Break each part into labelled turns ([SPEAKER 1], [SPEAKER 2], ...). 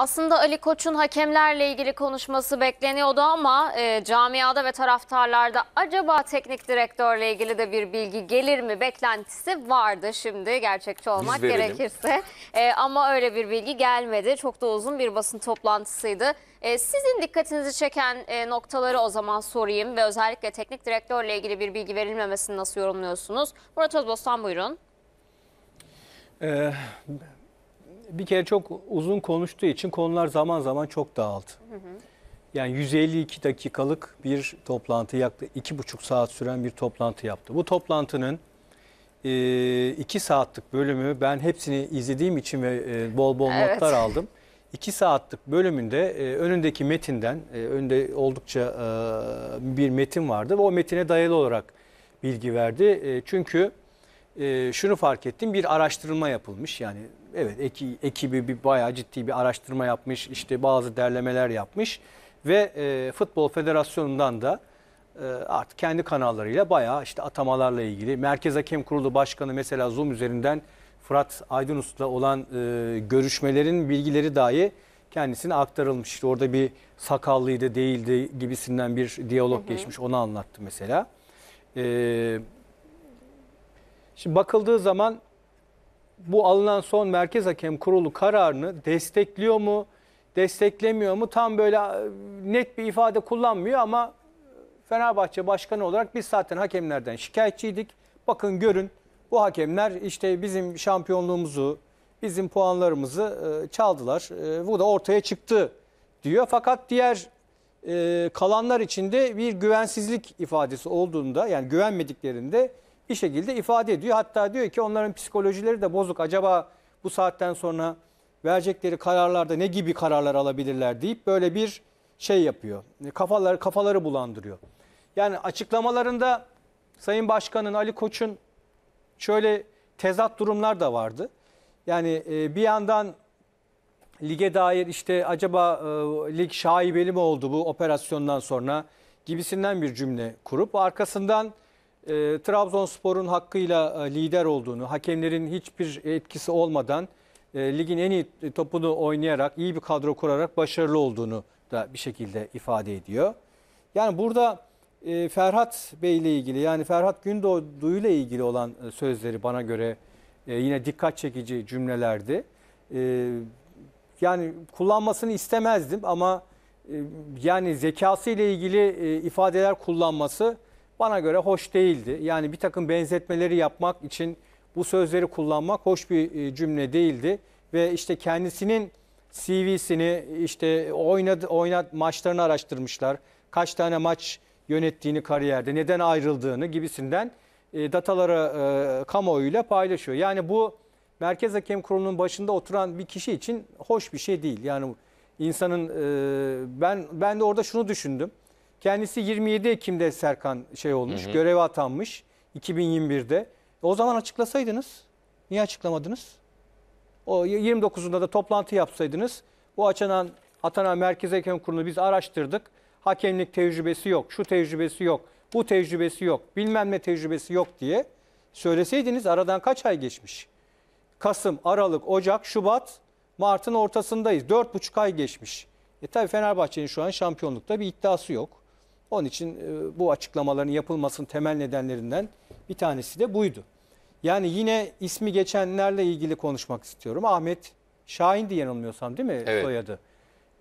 [SPEAKER 1] Aslında Ali Koç'un hakemlerle ilgili konuşması bekleniyordu ama e, camiada ve taraftarlarda acaba teknik direktörle ilgili de bir bilgi gelir mi beklentisi vardı şimdi gerçekçi olmak gerekirse. E, ama öyle bir bilgi gelmedi. Çok da uzun bir basın toplantısıydı. E, sizin dikkatinizi çeken e, noktaları o zaman sorayım ve özellikle teknik direktörle ilgili bir bilgi verilmemesini nasıl yorumluyorsunuz? Murat Özbostan buyurun. Ee, bir kere çok uzun konuştuğu için konular zaman zaman çok dağıldı. Hı hı. Yani 152 dakikalık bir toplantı yaklaşık iki buçuk saat süren bir toplantı yaptı. Bu toplantının e, iki saatlik bölümü ben hepsini izlediğim için ve e, bol bol evet. notlar aldım. İki saatlik bölümünde e, önündeki metinden, e, önde oldukça e, bir metin vardı ve o metine dayalı olarak bilgi verdi. E, çünkü e, şunu fark ettim. Bir araştırma yapılmış. Yani evet eki, ekibi bir bayağı ciddi bir araştırma yapmış. İşte bazı derlemeler yapmış. Ve e, Futbol Federasyonu'ndan da e, artık kendi kanallarıyla bayağı işte atamalarla ilgili. Merkez Hakem Kurulu Başkanı mesela Zoom üzerinden Fırat Aydın Usta olan e, görüşmelerin bilgileri dahi kendisine aktarılmış. İşte orada bir sakallıydı değildi gibisinden bir diyalog hı hı. geçmiş onu anlattı mesela. Evet Şimdi bakıldığı zaman bu alınan son Merkez Hakem Kurulu kararını destekliyor mu, desteklemiyor mu? Tam böyle e, net bir ifade kullanmıyor ama Fenerbahçe Başkanı olarak biz zaten hakemlerden şikayetçiydik. Bakın görün bu hakemler işte bizim şampiyonluğumuzu, bizim puanlarımızı e, çaldılar. E, bu da ortaya çıktı diyor. Fakat diğer kalanlar içinde bir güvensizlik ifadesi olduğunda yani güvenmediklerinde bir şekilde ifade ediyor. Hatta diyor ki onların psikolojileri de bozuk. Acaba bu saatten sonra verecekleri kararlarda ne gibi kararlar alabilirler deyip böyle bir şey yapıyor. Kafaları kafaları bulandırıyor. Yani açıklamalarında Sayın Başkan'ın Ali Koç'un şöyle tezat durumlar da vardı. Yani e, bir yandan lige dair işte acaba e, lig şaibeli mi oldu bu operasyondan sonra gibisinden bir cümle kurup arkasından e, Trabzonspor'un hakkıyla e, lider olduğunu, hakemlerin hiçbir etkisi olmadan e, ligin en iyi topunu oynayarak, iyi bir kadro kurarak başarılı olduğunu da bir şekilde ifade ediyor. Yani burada e, Ferhat Bey ile ilgili yani Ferhat Gündoğdu ile ilgili olan e, sözleri bana göre e, yine dikkat çekici cümlelerdi. E, yani kullanmasını istemezdim ama e, yani zekası ile ilgili e, ifadeler kullanması bana göre hoş değildi. Yani bir takım benzetmeleri yapmak için bu sözleri kullanmak hoş bir e, cümle değildi. Ve işte kendisinin CV'sini işte oynadı, oynat maçlarını araştırmışlar. Kaç tane maç yönettiğini kariyerde, neden ayrıldığını gibisinden e, dataları e, kamuoyuyla paylaşıyor. Yani bu Merkez Hakem Kurulu'nun başında oturan bir kişi için hoş bir şey değil. Yani insanın e, ben ben de orada şunu düşündüm. Kendisi 27 Ekim'de Serkan şey olmuş, hı hı. göreve atanmış 2021'de. O zaman açıklasaydınız, niye açıklamadınız? O 29'unda da toplantı yapsaydınız, bu açanan atanan Merkez Hakem Kurulu'nu biz araştırdık. Hakemlik tecrübesi yok, şu tecrübesi yok, bu tecrübesi yok, bilmem ne tecrübesi yok diye söyleseydiniz aradan kaç ay geçmiş? Kasım, Aralık, Ocak, Şubat, Mart'ın ortasındayız. 4,5 ay geçmiş. E tabi Fenerbahçe'nin şu an şampiyonlukta bir iddiası yok. Onun için e, bu açıklamaların yapılmasının temel nedenlerinden bir tanesi de buydu. Yani yine ismi geçenlerle ilgili konuşmak istiyorum. Ahmet Şahin diye yanılmıyorsam değil mi evet. soyadı?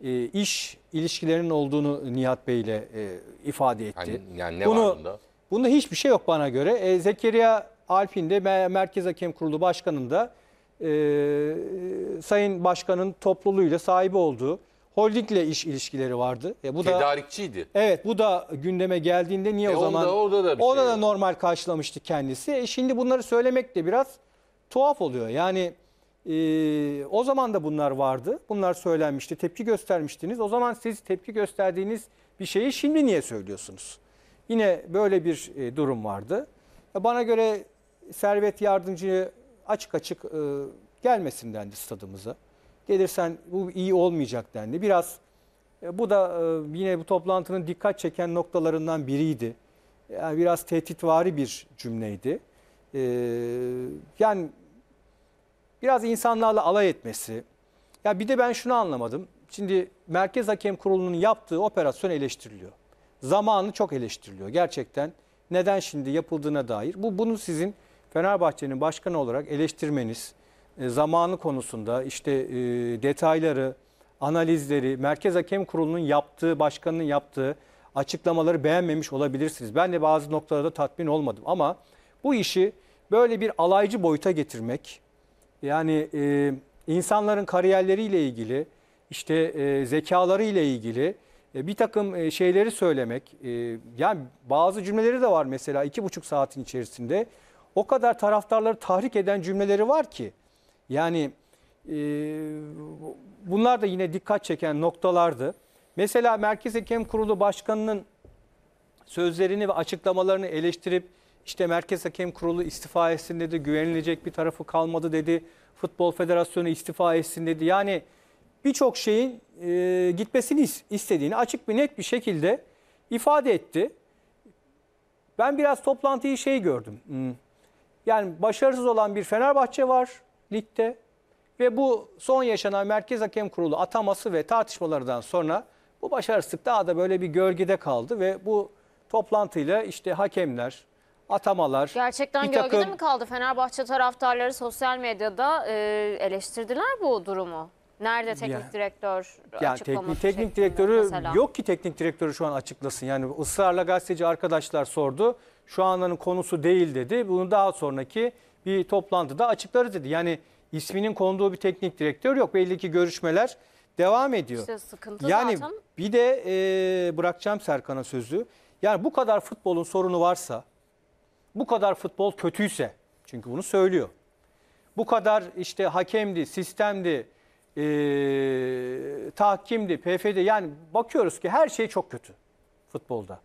[SPEAKER 1] E, iş ilişkilerinin olduğunu Nihat Bey ile e, ifade etti. Yani, yani ne bunu, var bunda? Bunda hiçbir şey yok bana göre. E, Zekeriya Alp'in de Merkez Hakem Kurulu Başkanı'nda e, Sayın Başkan'ın topluluğuyla sahibi olduğu holdingle iş ilişkileri vardı. E bu da Evet bu da gündeme geldiğinde niye E, o onda- zaman orada da bir ona şey da normal karşılamıştı kendisi. E şimdi bunları söylemek de biraz tuhaf oluyor. Yani e, o zaman da bunlar vardı. Bunlar söylenmişti. Tepki göstermiştiniz. O zaman siz tepki gösterdiğiniz bir şeyi şimdi niye söylüyorsunuz? Yine böyle bir e, durum vardı. E, Bana göre Servet Yardımcı açık açık e, gelmesin dendi stadımıza gelirsen bu iyi olmayacak dendi. Biraz e, bu da e, yine bu toplantının dikkat çeken noktalarından biriydi. Yani biraz tehditvari bir cümleydi. E, yani biraz insanlarla alay etmesi. Ya bir de ben şunu anlamadım. Şimdi Merkez Hakem Kurulu'nun yaptığı operasyon eleştiriliyor. Zamanı çok eleştiriliyor gerçekten. Neden şimdi yapıldığına dair. Bu bunu sizin Fenerbahçe'nin başkanı olarak eleştirmeniz, e, zamanı konusunda işte e, detayları, analizleri, Merkez Hakem Kurulu'nun yaptığı, başkanının yaptığı açıklamaları beğenmemiş olabilirsiniz. Ben de bazı noktalarda tatmin olmadım ama bu işi böyle bir alaycı boyuta getirmek, yani e, insanların kariyerleriyle ilgili, işte e, zekalarıyla ilgili bir takım şeyleri söylemek, yani bazı cümleleri de var mesela iki buçuk saatin içerisinde o kadar taraftarları tahrik eden cümleleri var ki, yani e, bunlar da yine dikkat çeken noktalardı. Mesela Merkez Hakem Kurulu Başkanı'nın sözlerini ve açıklamalarını eleştirip işte Merkez Hakem Kurulu istifa etsin dedi, güvenilecek bir tarafı kalmadı dedi, Futbol Federasyonu istifa etsin dedi. Yani birçok şeyin e, gitmesini istediğini açık bir net bir şekilde ifade etti. Ben biraz toplantıyı şey gördüm. Hmm. Yani başarısız olan bir Fenerbahçe var ligde ve bu son yaşanan Merkez Hakem Kurulu ataması ve tartışmalardan sonra bu başarısızlık daha da böyle bir gölgede kaldı ve bu toplantıyla işte hakemler, atamalar. Gerçekten bir gölgede takım... mi kaldı? Fenerbahçe taraftarları sosyal medyada e, eleştirdiler bu durumu. Nerede teknik yani, direktör yani teknik, teknik direktörü mesela. yok ki teknik direktörü şu an açıklasın. Yani ısrarla gazeteci arkadaşlar sordu. Şu anların konusu değil dedi. Bunu daha sonraki bir toplantıda açıklarız dedi. Yani isminin konduğu bir teknik direktör yok. Belli ki görüşmeler devam ediyor. İşte sıkıntı yani zaten. bir de e, bırakacağım Serkan'a sözü. Yani bu kadar futbolun sorunu varsa, bu kadar futbol kötüyse, çünkü bunu söylüyor. Bu kadar işte hakemdi, sistemdi, e, tahkimdi, PFD yani bakıyoruz ki her şey çok kötü futbolda.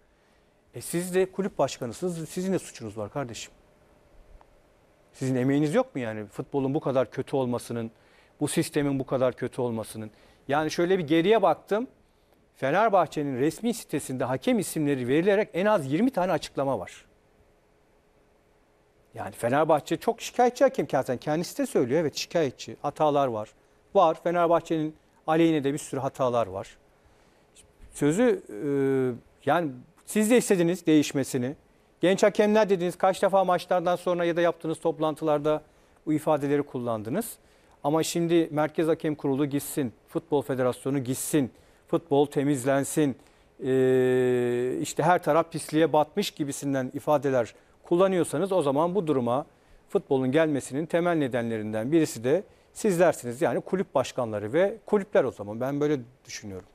[SPEAKER 1] E siz de kulüp başkanısınız, sizin de suçunuz var kardeşim. Sizin emeğiniz yok mu yani futbolun bu kadar kötü olmasının, bu sistemin bu kadar kötü olmasının? Yani şöyle bir geriye baktım. Fenerbahçe'nin resmi sitesinde hakem isimleri verilerek en az 20 tane açıklama var. Yani Fenerbahçe çok şikayetçi hakem zaten kendisi de söylüyor. Evet şikayetçi. Hatalar var. Var. Fenerbahçe'nin aleyhine de bir sürü hatalar var. Sözü e, yani siz de istediniz değişmesini. Genç hakemler dediniz kaç defa maçlardan sonra ya da yaptığınız toplantılarda bu ifadeleri kullandınız. Ama şimdi Merkez Hakem Kurulu gitsin, Futbol Federasyonu gitsin, futbol temizlensin, ee, işte her taraf pisliğe batmış gibisinden ifadeler kullanıyorsanız o zaman bu duruma futbolun gelmesinin temel nedenlerinden birisi de sizlersiniz. Yani kulüp başkanları ve kulüpler o zaman ben böyle düşünüyorum.